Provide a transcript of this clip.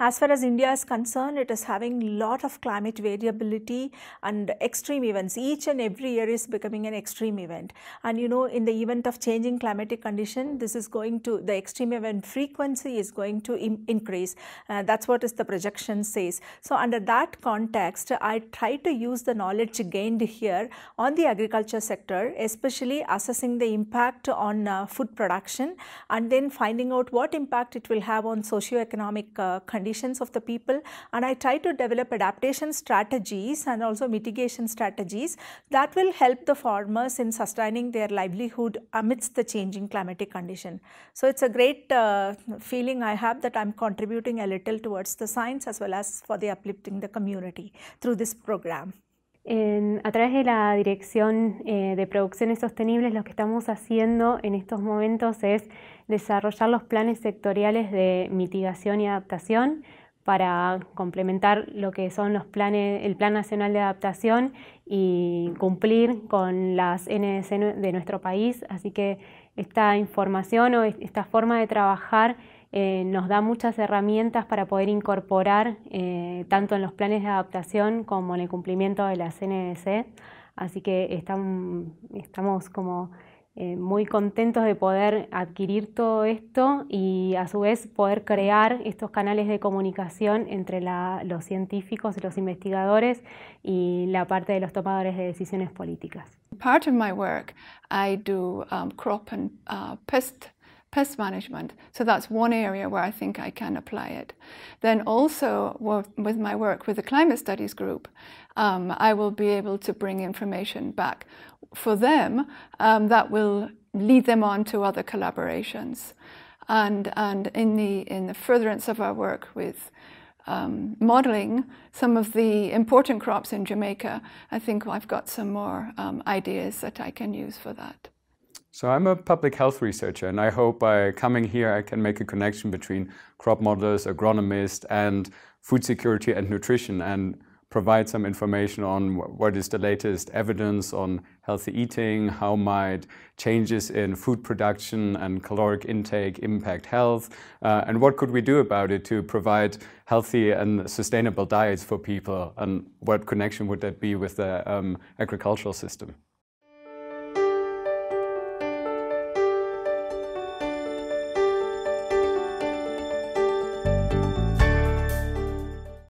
As far as India is concerned, it is having lot of climate variability and extreme events. Each and every year is becoming an extreme event. And you know, in the event of changing climatic condition, this is going to, the extreme event frequency is going to increase. Uh, that's what is the projection says. So under that context, I try to use the knowledge gained here on the agriculture sector, especially assessing the impact on uh, food production and then finding out what impact it will have on socio-economic uh, conditions conditions of the people and I try to develop adaptation strategies and also mitigation strategies that will help the farmers in sustaining their livelihood amidst the changing climatic condition. So, it is a great uh, feeling I have that I am contributing a little towards the science as well as for the uplifting the community through this program. a través de la Dirección eh, de Producciones Sostenibles, lo que estamos haciendo en estos momentos es desarrollar los planes sectoriales de mitigación y adaptación para complementar lo que son los planes, el Plan Nacional de Adaptación y cumplir con las NDC de nuestro país. Así que esta información o esta forma de trabajar eh, nos da muchas herramientas para poder incorporar eh, tanto en los planes de adaptación como en el cumplimiento de la CNDC. Así que estamos como eh, muy contentos de poder adquirir todo esto y a su vez poder crear estos canales de comunicación entre los científicos y los investigadores y la parte de los tomadores de decisiones políticas. Part of my work, I do um, crop and uh, pest pest management. So that's one area where I think I can apply it. Then also with my work with the climate studies group, um, I will be able to bring information back for them um, that will lead them on to other collaborations. And, and in, the, in the furtherance of our work with um, modeling some of the important crops in Jamaica, I think I've got some more um, ideas that I can use for that. So I'm a public health researcher, and I hope by coming here I can make a connection between crop modelers, agronomists, and food security and nutrition, and provide some information on what is the latest evidence on healthy eating, how might changes in food production and caloric intake impact health, uh, and what could we do about it to provide healthy and sustainable diets for people, and what connection would that be with the um, agricultural system.